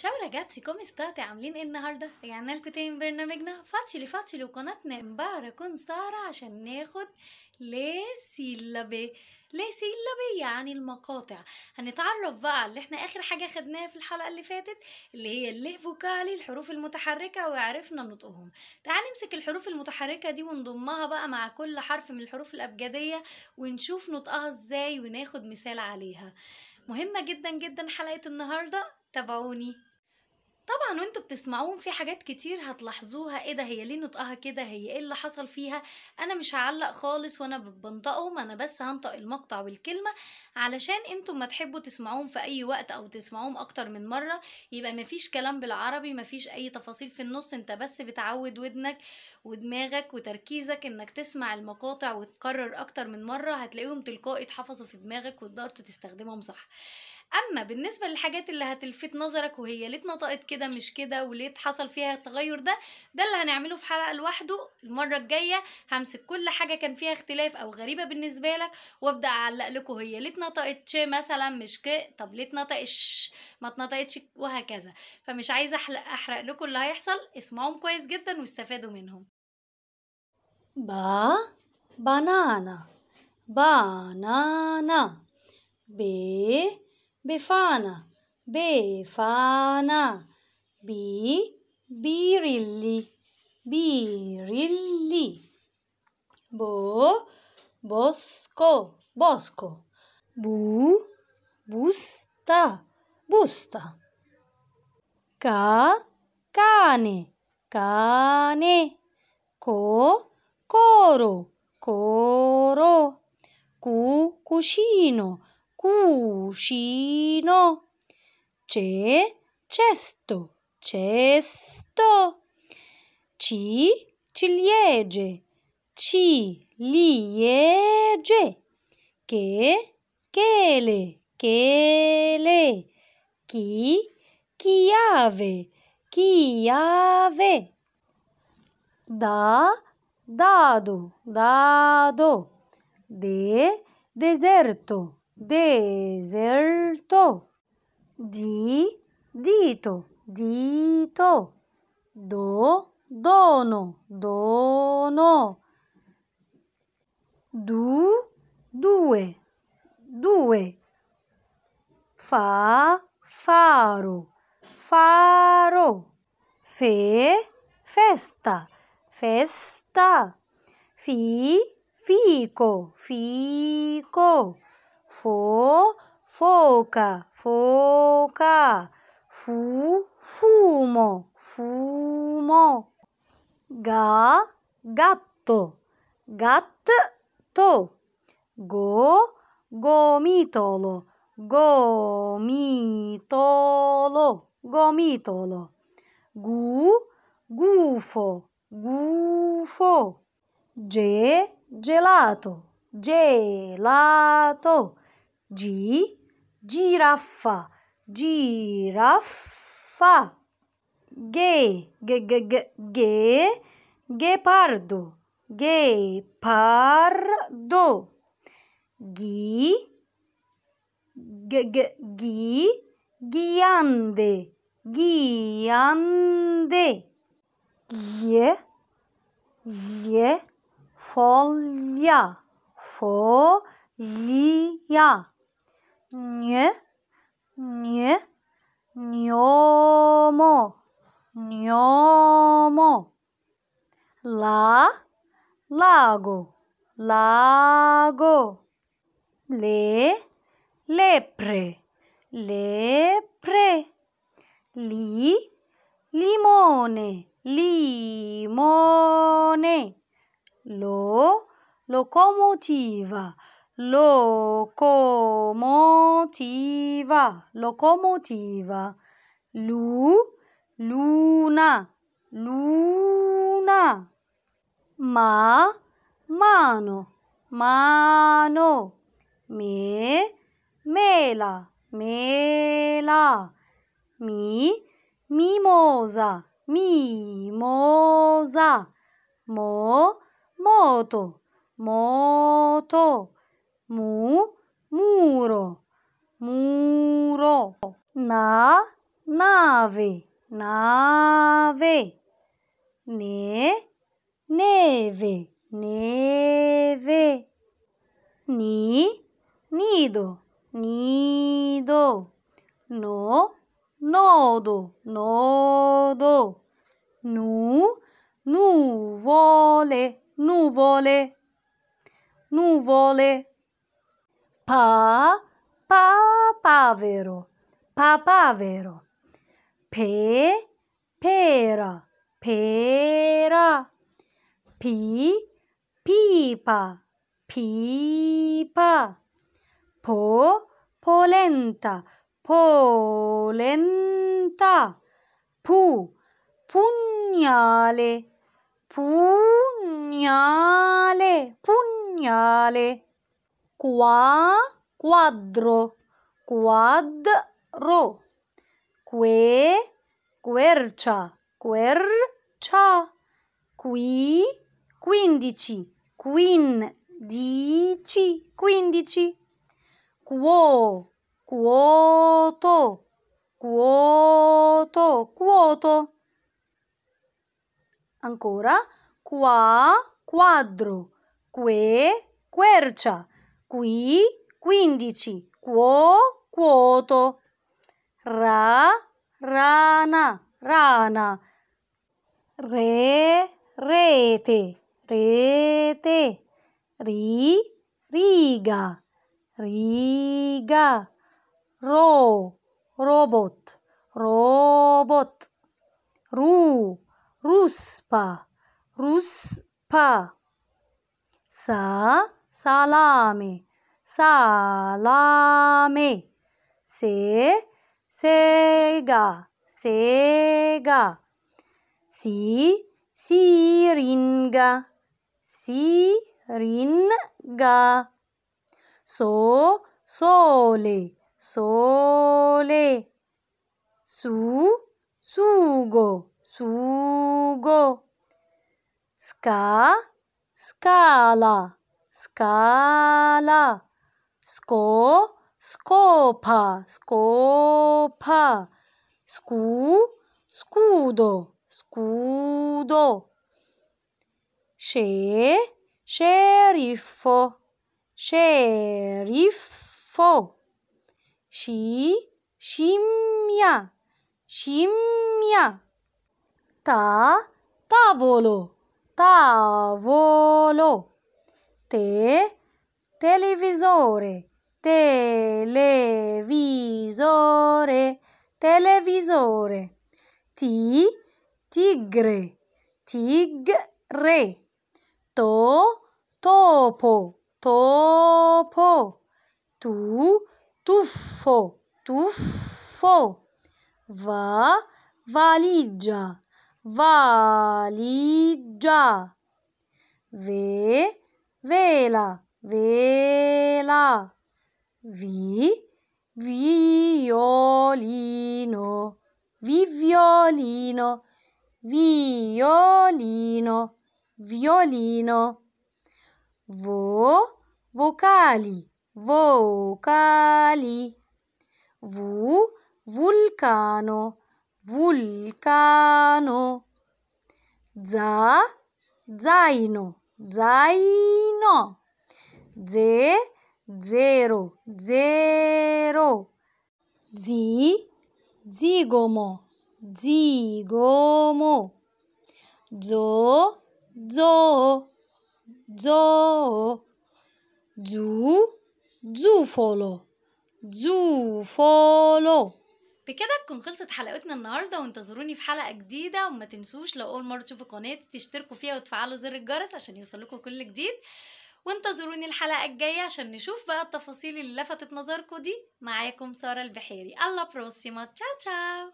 تشاو راجاتسي كومي ستاتي عاملين ايه النهارده؟ رجعنا لكم تاني من برنامجنا فاتشلي فاتشلي وقناتنا مباركون سارة عشان ناخد ليه سيلابي ليه سيلابي يعني المقاطع هنتعرف بقى اللي احنا اخر حاجة خدناها في الحلقة اللي فاتت اللي هي اللي فوكالي الحروف المتحركة وعرفنا نطقهم تعال نمسك الحروف المتحركة دي ونضمها بقى مع كل حرف من الحروف الأبجدية ونشوف نطقها ازاي وناخد مثال عليها مهمة جدا جدا حلقة النهاردة تابعوني طبعا وانتوا بتسمعوهم في حاجات كتير هتلاحظوها ايه ده هي ليه نطقها كده هي ايه اللي حصل فيها انا مش هعلق خالص وانا بنطقهم انا بس هنطق المقطع والكلمه علشان انتوا ما تحبوا تسمعوهم في اي وقت او تسمعوهم اكتر من مره يبقى مفيش كلام بالعربي مفيش اي تفاصيل في النص انت بس بتعود ودنك ودماغك وتركيزك انك تسمع المقاطع وتكرر اكتر من مره هتلاقيهم تلقائي اتحفظوا في دماغك وتقدر تستخدمهم صح اما بالنسبه للحاجات اللي هتلفت نظرك وهي ليه اتنطقت كده مش كده وليه حصل فيها التغير ده ده اللي هنعمله في حلقه لوحده المره الجايه همسك كل حاجه كان فيها اختلاف او غريبه بالنسبه لك وابدا اعلق لكم هي ليه اتنطقت ش مثلا مش ك طب ليه اتنطقت ما اتنطقتش وهكذا فمش عايزه احرق احرق لكم اللي هيحصل اسمعوهم كويس جدا واستفادوا منهم با بانانا بانانا b Befana, Befana. B, Birilli, Birilli. Bo, Bosco, Bosco. Bu, Busta, Busta. Ca, Cane, Cane. Co, Coro, Coro. Cu, Cuscino, cuscino. C'è cesto, cesto. Ci, ciliegie, ciliegie. Che, chele, chele. Chi, chiave, chiave. Da, dado, dado. De, deserto, deserto di dito dito do dono dono du due due fa faro faro fe festa festa fi fico fico fo, foca, foca, fu, fumo, fumo, ga, gatto, gatto, go, gomitolo, gomitolo, gomitolo, gu, gufo, gufo, ge, gelato, gelato, G, girafa, girafa, G, g g g, G, gepardo, gepardo. G, g g G, ghiande, ghiande. Ye, ye, folya, folya. nie, nie, gnomo, gnomo. La, lago, lago. Le, lepre, lepre. Li, limone, limone. Lo, locomotiva, locomotiva, locomotiva, lu, luna, luna, ma, mano, mano, me, mela, mela, mi, mimosa, mimosa, mo, moto, moto mu, muro, muro, na, nave, nave, ne, neve, neve, ni, nido, nido, no, nodo, nodo, nu, nuvole, nuvole, nuvole. 파, 파파베로, 파파베로. 배, 페라, 페라. 비, 피파, 피파. 보, 폴렌타, 폴렌타. 부, pugnale, pugnale, pugnale. qua, quadro, quadro, que, quercia, quercia, qui, quindici, quin quindici, quindici, quo, quoto, quoto, quoto. Ancora, qua, quadro, que, quercia, qui, quindici, quo, quoto, ra, rana, rana, re, rete, rete, ri, riga, riga, ro, robot, robot, ru, ruspa, ruspa, sa, salame, salame. Se, sega, sega. Si, siringa, siringa. So, sole, sole. Su, sugo, sugo. Ska, scala, scala, sco, scopa, scopa, scu, scudo, scudo, sce, sceriffo, sceriffo, sci, scimmia, scimmia, ta, tavolo, tavolo te, televisore, televisore, televisore, ti, tigre, tigre, to, topo, topo, tu, tuffo, tuffo, va, valigia, valigia, ve, vela, vela. Vi, violino, vi violino, violino, violino. Vo, vocali, vocali. Vu, vulcano, vulcano. Za, zaino, zaino. Ze, zero, zero. Zi, zigomo, zigomo. Zo, zo zo Zu, zufolo, zufolo. بكده تكون خلصت حلقتنا النهارده وانتظروني في حلقه جديده وما تنسوش لو اول مره تشوفوا قناتي تشتركوا فيها وتفعلوا زر الجرس عشان لكم كل جديد وانتظروني الحلقه الجايه عشان نشوف بقى التفاصيل اللي لفتت نظركم دي معاكم ساره البحيري الله بروسيما تشاو تشاو